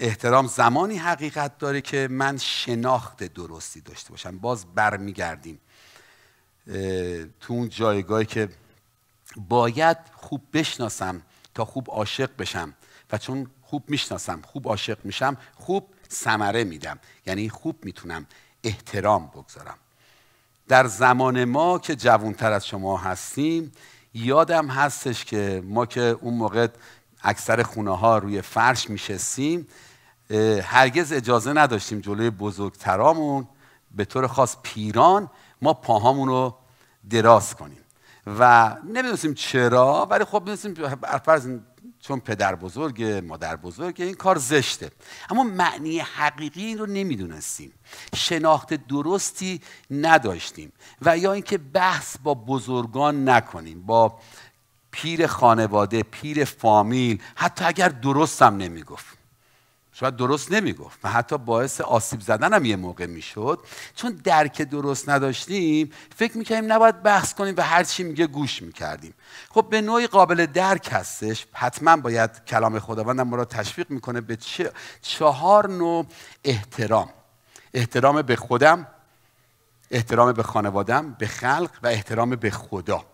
احترام زمانی حقیقت داره که من شناخت درستی داشته باشم باز برمیگردیم تو اون جایگاهی که باید خوب بشناسم تا خوب عاشق بشم و چون خوب میشناسم خوب عاشق میشم خوب ثمره میدم یعنی خوب میتونم احترام بگذارم در زمان ما که جوانتر از شما هستیم یادم هستش که ما که اون موقع اکثر خونه ها روی فرش میشستیم هرگز اجازه نداشتیم جلوی بزرگترامون به طور خاص پیران ما پاهامون رو دراز کنیم و نمیدونستیم چرا ولی خب میدونستیم چون پدر بزرگ مادر بزرگ این کار زشته اما معنی حقیقی این رو نمیدونستیم شناخت درستی نداشتیم و یا اینکه بحث با بزرگان نکنیم با پیر خانواده پیر فامیل حتی اگر درست درستم نمیگفت شاید درست نمیگفت و حتی باعث آسیب زدن هم یه موقع میشد چون درک درست نداشتیم فکر میکردیم نباید بحث کنیم و هر چی میگه گوش میکردیم خب به نوعی قابل درک هستش حتما باید کلام خداوند ما را تشویق میکنه به چه؟ چهار نوع احترام احترام به خودم احترام به خانوادم به خلق و احترام به خدا